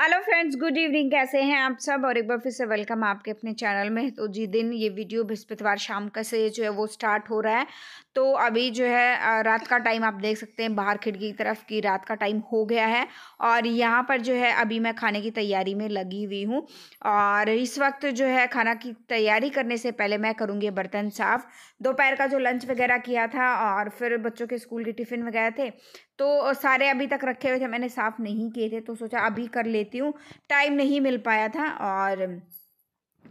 hello friends good evening कैसे हैं आप सब और एक बार फिर से वेलकम आपके अपने चैनल में तो जी दिन ये वीडियो बृहस्पतिवार शाम का से जो है वो स्टार्ट हो रहा है तो अभी जो है रात का टाइम आप देख सकते हैं बाहर खिड़की की तरफ की रात का टाइम हो गया है और यहाँ पर जो है अभी मैं खाने की तैयारी में लगी हुई हूँ और इस वक्त जो है खाना की तैयारी करने से पहले मैं करूँगी बर्तन साफ़ दोपहर का जो लंच वगैरह किया था और फिर बच्चों के स्कूल के टिफ़िन वगैरह थे तो सारे अभी तक रखे हुए थे मैंने साफ़ नहीं किए थे तो सोचा अभी कर लेती हूँ टाइम नहीं मिल पाया था और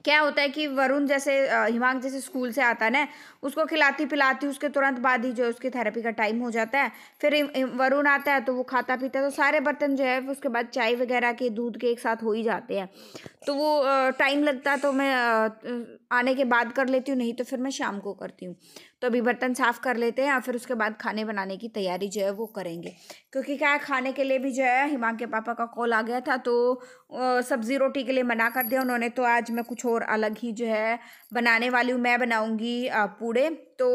क्या होता है कि वरुण जैसे हिमांग जैसे स्कूल से आता है ना उसको खिलाती पिलाती उसके तुरंत बाद ही जो है उसकी थेरेपी का टाइम हो जाता है फिर वरुण आता है तो वो खाता पीता है तो सारे बर्तन जो है उसके बाद चाय वगैरह के दूध के एक साथ हो ही जाते हैं तो वो टाइम लगता है तो मैं आने के बाद कर लेती हूँ नहीं तो फिर मैं शाम को करती हूँ तो अभी बर्तन साफ़ कर लेते हैं या फिर उसके बाद खाने बनाने की तैयारी जो है वो करेंगे क्योंकि क्या है खाने के लिए भी जो है हिमांग के पापा का कॉल आ गया था तो सब्ज़ी रोटी के लिए मना कर दिया उन्होंने तो आज मैं कुछ और अलग ही जो है बनाने वाली हूँ मैं बनाऊँगी पूड़े तो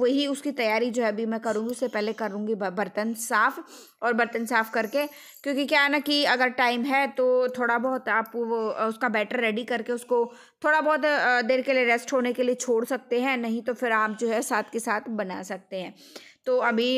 वही उसकी तैयारी जो है अभी मैं करूँगी उससे पहले करूँगी बर्तन साफ़ और बर्तन साफ़ करके क्योंकि क्या है ना कि अगर टाइम है तो थोड़ा बहुत आप वो उसका बैटर रेडी करके उसको थोड़ा बहुत देर के लिए रेस्ट होने के लिए छोड़ सकते हैं नहीं तो फिर आप जो है साथ के साथ बना सकते हैं तो अभी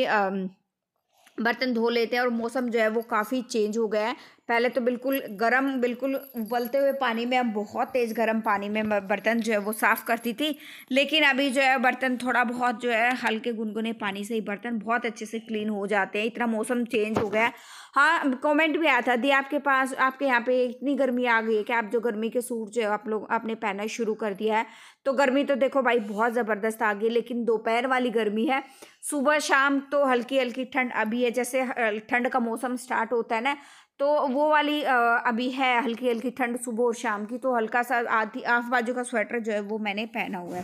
बर्तन धो लेते हैं और मौसम जो है वो काफ़ी चेंज हो गया है पहले तो बिल्कुल गर्म बिल्कुल उबलते हुए पानी में बहुत तेज़ गर्म पानी में बर्तन जो है वो साफ़ करती थी लेकिन अभी जो है बर्तन थोड़ा बहुत जो है हल्के गुनगुने पानी से ही बर्तन बहुत अच्छे से क्लीन हो जाते हैं इतना मौसम चेंज हो गया है हाँ कमेंट भी आया था दी आपके पास आपके यहाँ पे इतनी गर्मी आ गई है कि आप जो गर्मी के सूट जो है आप लोग आपने पहनना शुरू कर दिया है तो गर्मी तो देखो भाई बहुत ज़बरदस्त आ गई लेकिन दोपहर वाली गर्मी है सुबह शाम तो हल्की हल्की ठंड अभी है जैसे ठंड का मौसम स्टार्ट होता है ना तो वो वाली अभी है हल्की हल्की ठंड सुबह और शाम की तो हल्का सा आधी आफ बाजू का स्वेटर जो है वो मैंने पहना हुआ है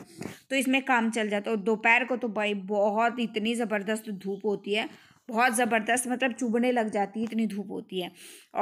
तो इसमें काम चल जाता है और दोपहर को तो भाई बहुत इतनी ज़बरदस्त धूप होती है बहुत ज़बरदस्त मतलब चुभने लग जाती है इतनी धूप होती है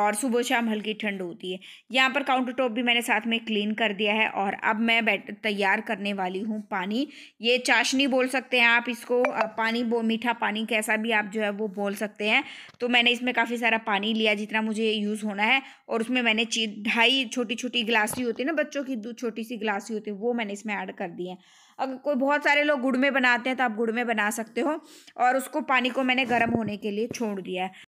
और सुबह शाम हल्की ठंड होती है यहाँ पर काउंटर टॉप भी मैंने साथ में क्लीन कर दिया है और अब मैं बैठ तैयार करने वाली हूँ पानी ये चाशनी बोल सकते हैं आप इसको पानी बो मीठा पानी कैसा भी आप जो है वो बोल सकते हैं तो मैंने इसमें काफ़ी सारा पानी लिया जितना मुझे यूज़ होना है और उसमें मैंने ढाई छोटी छोटी गिलासी होती है ना बच्चों की दो छोटी सी गिलासी होती है वो मैंने इसमें ऐड कर दी है अगर कोई बहुत सारे लोग गुड़ में बनाते हैं तो आप गुड़ में बना सकते हो और उसको पानी को मैंने गर्म होने के लिए छोड़ दिया है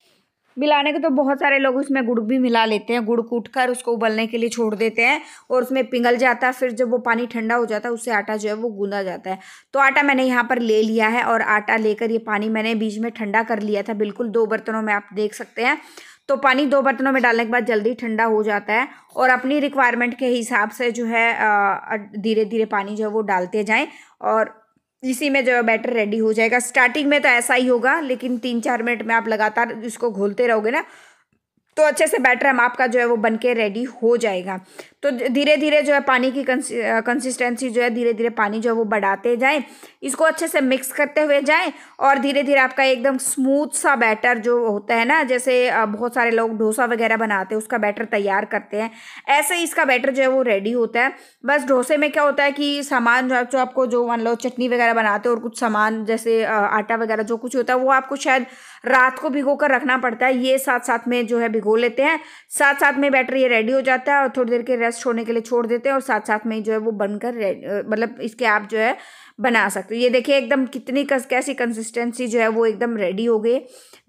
मिलाने के तो बहुत सारे लोग उसमें गुड़ भी मिला लेते हैं गुड़ कूट कर उसको उबलने के लिए छोड़ देते हैं और उसमें पिघल जाता है फिर जब वो पानी ठंडा हो जाता है उससे आटा जो है वो गूंदा जाता है तो आटा मैंने यहाँ पर ले लिया है और आटा लेकर ये पानी मैंने बीच में ठंडा कर लिया था बिल्कुल दो बर्तनों में आप देख सकते हैं तो पानी दो बर्तनों में डालने के बाद जल्दी ठंडा हो जाता है और अपनी रिक्वायरमेंट के हिसाब से जो है धीरे धीरे पानी जो है वो डालते जाएँ और इसी में जो है बैटर रेडी हो जाएगा स्टार्टिंग में तो ऐसा ही होगा लेकिन तीन चार मिनट में आप लगातार इसको घोलते रहोगे ना तो अच्छे से बैटर हम आपका जो है वो बन के रेडी हो जाएगा तो धीरे धीरे जो है पानी की कंसिस्टेंसी जो है धीरे धीरे पानी जो है वो बढ़ाते जाएं इसको अच्छे से मिक्स करते हुए जाएं और धीरे धीरे आपका एकदम स्मूथ सा बैटर जो होता है ना जैसे बहुत सारे लोग डोसा वगैरह बनाते हैं उसका बैटर तैयार करते हैं ऐसे ही इसका बैटर जो है वो रेडी होता है बस डोसे में क्या होता है कि सामान जो जो आपको जो मान लो चटनी वगैरह बनाते हो और कुछ सामान जैसे आटा वगैरह जो कुछ होता है वो आपको शायद रात को भिगो कर रखना पड़ता है ये साथ साथ में जो है भिगो लेते हैं साथ साथ में बैटर ये रेडी हो जाता है और थोड़ी देर के रेस्ट रेस्ट होने के लिए छोड़ देते हैं और साथ साथ में जो है वो बनकर मतलब इसके आप जो है बना सकते हो ये देखिए एकदम कितनी कस कैसी कंसिस्टेंसी जो है वो एकदम रेडी हो गई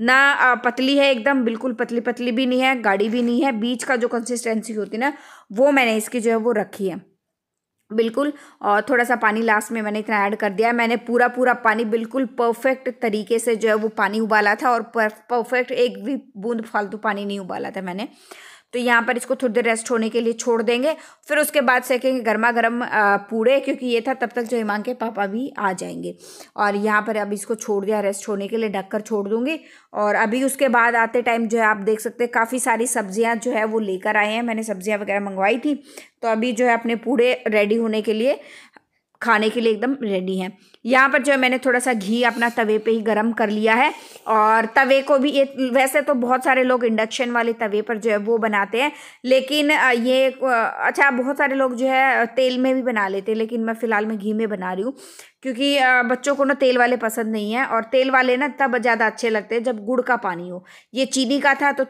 ना पतली है एकदम बिल्कुल पतली पतली भी नहीं है गाढ़ी भी नहीं है बीच का जो कंसिस्टेंसी होती ना वो मैंने इसकी जो है वो रखी है बिल्कुल और थोड़ा सा पानी लास्ट में मैंने इतना ऐड कर दिया मैंने पूरा पूरा पानी बिल्कुल परफेक्ट तरीके से जो है वो पानी उबाला था और परफेक्ट एक भी बूंद फालतू पानी नहीं उबाला था मैंने तो यहाँ पर इसको थोड़ी देर रेस्ट होने के लिए छोड़ देंगे फिर उसके बाद सेकेंगे गर्मा गर्म पूड़े क्योंकि ये था तब तक जो हिमांग के पापा भी आ जाएंगे और यहाँ पर अब इसको छोड़ दिया रेस्ट होने के लिए ढक कर छोड़ दूँगी और अभी उसके बाद आते टाइम जो है आप देख सकते हैं काफ़ी सारी सब्जियाँ जो है वो लेकर आए हैं मैंने सब्जियाँ वगैरह मंगवाई थी तो अभी जो है अपने पूड़े रेडी होने के लिए खाने के लिए एकदम रेडी हैं यहाँ पर जो है मैंने थोड़ा सा घी अपना तवे पे ही गरम कर लिया है और तवे को भी ये वैसे तो बहुत सारे लोग इंडक्शन वाले तवे पर जो है वो बनाते हैं लेकिन ये अच्छा बहुत सारे लोग जो है तेल में भी बना लेते हैं लेकिन मैं फ़िलहाल मैं घी में बना रही हूँ क्योंकि बच्चों को ना तेल वाले पसंद नहीं है और तेल वाले ना तब ज़्यादा अच्छे लगते हैं जब गुड़ का पानी हो ये चीनी का था तो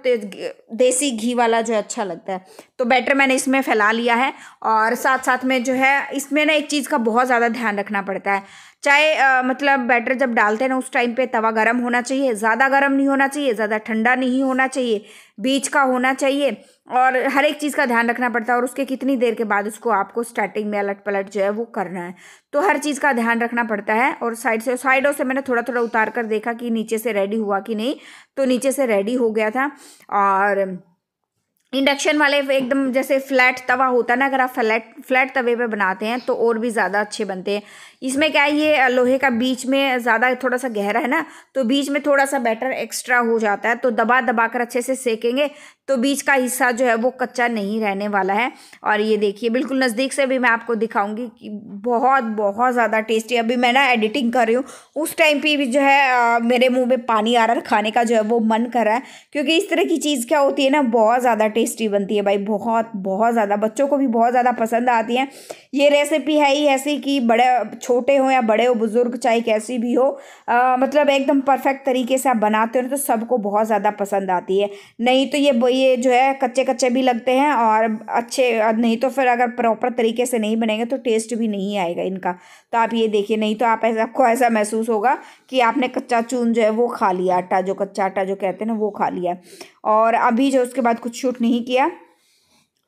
देसी घी वाला जो है अच्छा लगता है तो बैटर मैंने इसमें फैला लिया है और साथ साथ में जो है इसमें ना एक चीज़ का बहुत ज़्यादा ध्यान रखना पड़ता है चाय मतलब बैटर जब डालते हैं ना उस टाइम पे तवा गरम होना चाहिए ज़्यादा गरम नहीं होना चाहिए ज़्यादा ठंडा नहीं होना चाहिए बीच का होना चाहिए और हर एक चीज़ का ध्यान रखना पड़ता है और उसके कितनी देर के बाद उसको आपको स्टार्टिंग में अलट पलट जो है वो करना है तो हर चीज़ का ध्यान रखना पड़ता है और साइड से साइडों से मैंने थोड़ा थोड़ा उतार कर देखा कि नीचे से रेडी हुआ कि नहीं तो नीचे से रेडी हो गया था और इंडक्शन वाले एकदम जैसे फ्लैट तवा होता है ना अगर आप फ्लैट फ्लैट तवे पे बनाते हैं तो और भी ज़्यादा अच्छे बनते हैं इसमें क्या है ये लोहे का बीच में ज़्यादा थोड़ा सा गहरा है ना तो बीच में थोड़ा सा बैटर एक्स्ट्रा हो जाता है तो दबा दबा कर अच्छे से सेकेंगे तो बीच का हिस्सा जो है वो कच्चा नहीं रहने वाला है और ये देखिए बिल्कुल नज़दीक से भी मैं आपको दिखाऊंगी कि बहुत बहुत ज़्यादा टेस्टी अभी मैं ना एडिटिंग कर रही हूँ उस टाइम पर भी जो है आ, मेरे मुँह में पानी आ रहा है खाने का जो है वो मन कर रहा है क्योंकि इस तरह की चीज़ क्या होती है ना बहुत ज़्यादा टेस्टी बनती है भाई बहुत बहुत ज़्यादा बच्चों को भी बहुत ज़्यादा पसंद आती है ये रेसिपी है ही ऐसी कि बड़े छोटे हो या बड़े हो बुज़ुर्ग चाहे कैसी भी हो आ, मतलब एकदम परफेक्ट तरीके से आप बनाते हो तो सबको बहुत ज़्यादा पसंद आती है नहीं तो ये ये जो है कच्चे कच्चे भी लगते हैं और अच्छे नहीं तो फिर अगर प्रॉपर तरीके से नहीं बनेंगे तो टेस्ट भी नहीं आएगा इनका तो आप ये देखिए नहीं तो आप ऐसा आपको ऐसा महसूस होगा कि आपने कच्चा चून जो है वो खा लिया आटा जो कच्चा आटा जो कहते हैं ना वो खा लिया और अभी जो उसके बाद कुछ शूट नहीं किया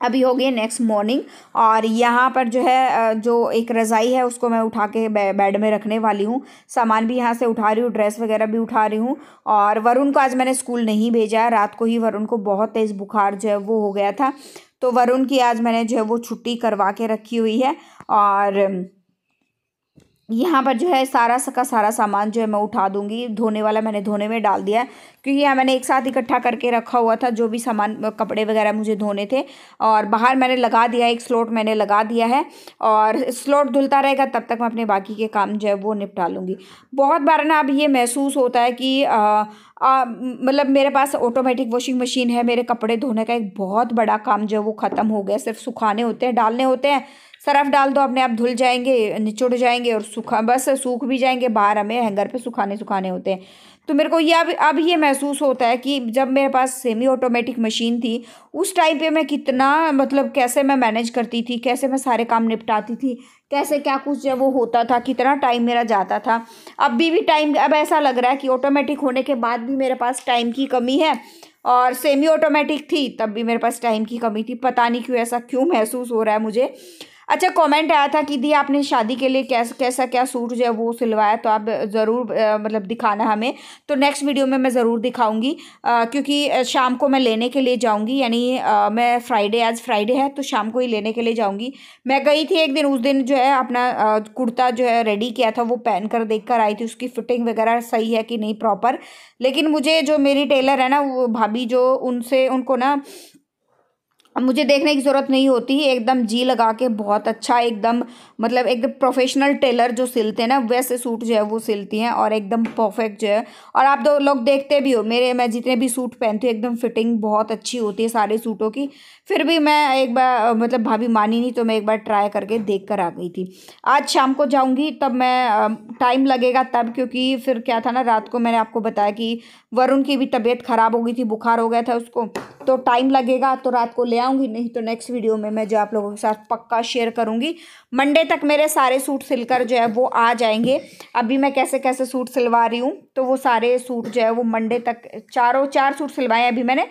अभी हो गई नेक्स्ट मॉर्निंग और यहाँ पर जो है जो एक रज़ाई है उसको मैं उठा के बेड में रखने वाली हूँ सामान भी यहाँ से उठा रही हूँ ड्रेस वगैरह भी उठा रही हूँ और वरुण को आज मैंने स्कूल नहीं भेजा है रात को ही वरुण को बहुत तेज़ बुखार जो है वो हो गया था तो वरुण की आज मैंने जो है वो छुट्टी करवा के रखी हुई है और यहाँ पर जो है सारा का सारा सामान जो है मैं उठा दूंगी धोने वाला मैंने धोने में डाल दिया है क्योंकि यहाँ मैंने एक साथ इकट्ठा करके रखा हुआ था जो भी सामान कपड़े वगैरह मुझे धोने थे और बाहर मैंने लगा दिया एक स्लोट मैंने लगा दिया है और स्लोट धुलता रहेगा तब तक मैं अपने बाकी के काम जो है वो निपटा लूँगी बहुत बार ना अब ये महसूस होता है कि मतलब मेरे पास ऑटोमेटिक वॉशिंग मशीन है मेरे कपड़े धोने का एक बहुत बड़ा काम जो है वो ख़त्म हो गया सिर्फ सुखाने होते हैं डालने होते हैं सरफ डाल दो अपने आप धुल जाएंगे निचुड़ जाएंगे और सूखा बस सूख भी जाएंगे बाहर हमें हैंगर पे सुखाने सुखाने होते हैं तो मेरे को ये अब अब ये महसूस होता है कि जब मेरे पास सेमी ऑटोमेटिक मशीन थी उस टाइम पे मैं कितना मतलब कैसे मैं मैनेज करती थी कैसे मैं सारे काम निपटाती थी कैसे क्या कुछ जब वो होता था कितना टाइम मेरा जाता था अब भी भी टाइम अब ऐसा लग रहा है कि ऑटोमेटिक होने के बाद भी मेरे पास टाइम की कमी है और सेमी ऑटोमेटिक थी तब भी मेरे पास टाइम की कमी थी पता नहीं क्यों ऐसा क्यों महसूस हो रहा है मुझे अच्छा कमेंट आया था कि दी आपने शादी के लिए कैस, कैसा क्या सूट जो है वो सिलवाया तो आप ज़रूर मतलब दिखाना हमें तो नेक्स्ट वीडियो में मैं ज़रूर दिखाऊंगी क्योंकि शाम को मैं लेने के लिए जाऊंगी यानी मैं फ्राइडे आज फ्राइडे है तो शाम को ही लेने के लिए जाऊंगी मैं गई थी एक दिन उस दिन जो है अपना कुर्ता जो है रेडी किया था वो पहन कर देख कर आई थी उसकी फिटिंग वगैरह सही है कि नहीं प्रॉपर लेकिन मुझे जो मेरी टेलर है ना वो भाभी जो उनसे उनको ना अब मुझे देखने की ज़रूरत नहीं होती एकदम जी लगा के बहुत अच्छा एकदम मतलब एकदम प्रोफेशनल टेलर जो सिलते हैं ना वैसे सूट जो है वो सिलती हैं और एकदम परफेक्ट जो है और आप दो लोग देखते भी हो मेरे मैं जितने भी सूट पहनती हूँ एकदम फिटिंग बहुत अच्छी होती है सारे सूटों की फिर भी मैं एक बार मतलब भाभी मानी नहीं तो मैं एक बार ट्राई करके देख कर आ गई थी आज शाम को जाऊँगी तब मैं टाइम लगेगा तब क्योंकि फिर क्या था ना रात को मैंने आपको बताया कि वरुण की भी तबीयत ख़राब हो गई थी बुखार हो गया था उसको तो टाइम लगेगा तो रात को ले आऊँगी नहीं तो नेक्स्ट वीडियो में मैं जो आप लोगों के साथ पक्का शेयर करूँगी मंडे तक मेरे सारे सूट सिलकर जो है वो आ जाएंगे अभी मैं कैसे कैसे सूट सिलवा रही हूँ तो वो सारे सूट जो है वो मंडे तक चारों चार सूट सिलवाए अभी मैंने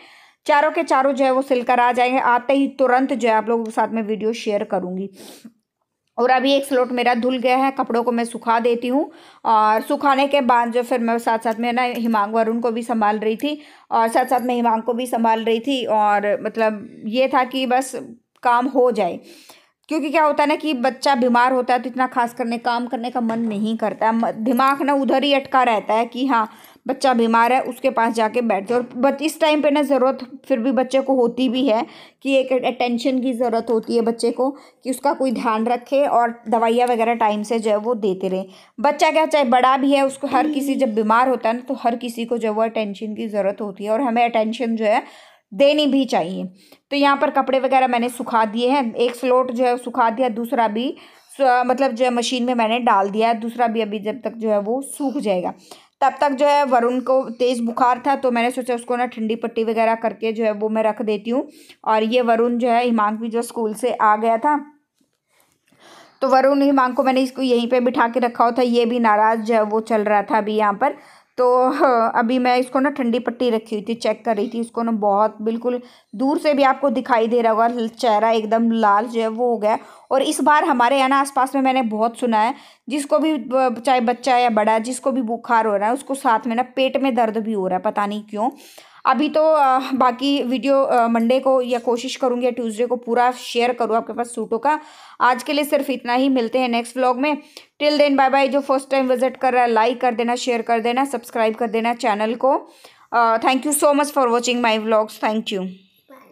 चारों के चारों जो है वो सिलकर आ जाएंगे आते ही तुरंत जो है आप लोगों के साथ में वीडियो शेयर करूँगी और अभी एक स्लोट मेरा धुल गया है कपड़ों को मैं सुखा देती हूँ और सुखाने के बाद जो फिर मैं साथ साथ में ना हिमांग वरुण को भी संभाल रही थी और साथ साथ में हिमांग को भी संभाल रही थी और मतलब ये था कि बस काम हो जाए क्योंकि क्या होता है ना कि बच्चा बीमार होता है तो इतना खास करने काम करने का मन नहीं करता दिमाग ना उधर ही अटका रहता है कि हाँ बच्चा बीमार है उसके पास जाके बैठ जाओ बट इस टाइम पे ना ज़रूरत फिर भी बच्चे को होती भी है कि एक अटेंशन की ज़रूरत होती है बच्चे को कि उसका कोई ध्यान रखे और दवाइयाँ वगैरह टाइम से जो है वो देते रहे बच्चा क्या चाहे बड़ा भी है उसको हर किसी जब बीमार होता है ना तो हर किसी को जो है वो अटेंशन की ज़रूरत होती है और हमें अटेंशन जो है देनी भी चाहिए तो यहाँ पर कपड़े वगैरह मैंने सुखा दिए हैं एक स्लोट जो है सुखा दिया दूसरा भी मतलब जो है मशीन में मैंने डाल दिया है दूसरा भी अभी जब तक जो है वो सूख जाएगा तब तक जो है वरुण को तेज़ बुखार था तो मैंने सोचा उसको ना ठंडी पट्टी वगैरह करके जो है वो मैं रख देती हूँ और ये वरुण जो है हिमांक भी जो स्कूल से आ गया था तो वरुण हिमांक को मैंने इसको यहीं पे बिठा के रखा हुआ था ये भी नाराज़ जो है वो चल रहा था अभी यहाँ पर तो अभी मैं इसको ना ठंडी पट्टी रखी हुई थी चेक कर रही थी इसको ना बहुत बिल्कुल दूर से भी आपको दिखाई दे रहा होगा चेहरा एकदम लाल जो है वो हो गया और इस बार हमारे यहाँ ना आसपास में मैंने बहुत सुना है जिसको भी चाहे बच्चा या बड़ा जिसको भी बुखार हो रहा है उसको साथ में ना पेट में दर्द भी हो रहा है पता नहीं क्यों अभी तो बाकी वीडियो मंडे को या कोशिश करूँगी या ट्यूज़डे को पूरा शेयर करूँ आपके पास सूटों का आज के लिए सिर्फ इतना ही मिलते हैं नेक्स्ट व्लॉग में टिल देन बाय बाय जो फर्स्ट टाइम विजिट कर रहा है लाइक कर देना शेयर कर देना सब्सक्राइब कर देना चैनल को thank you so much for watching my vlogs thank you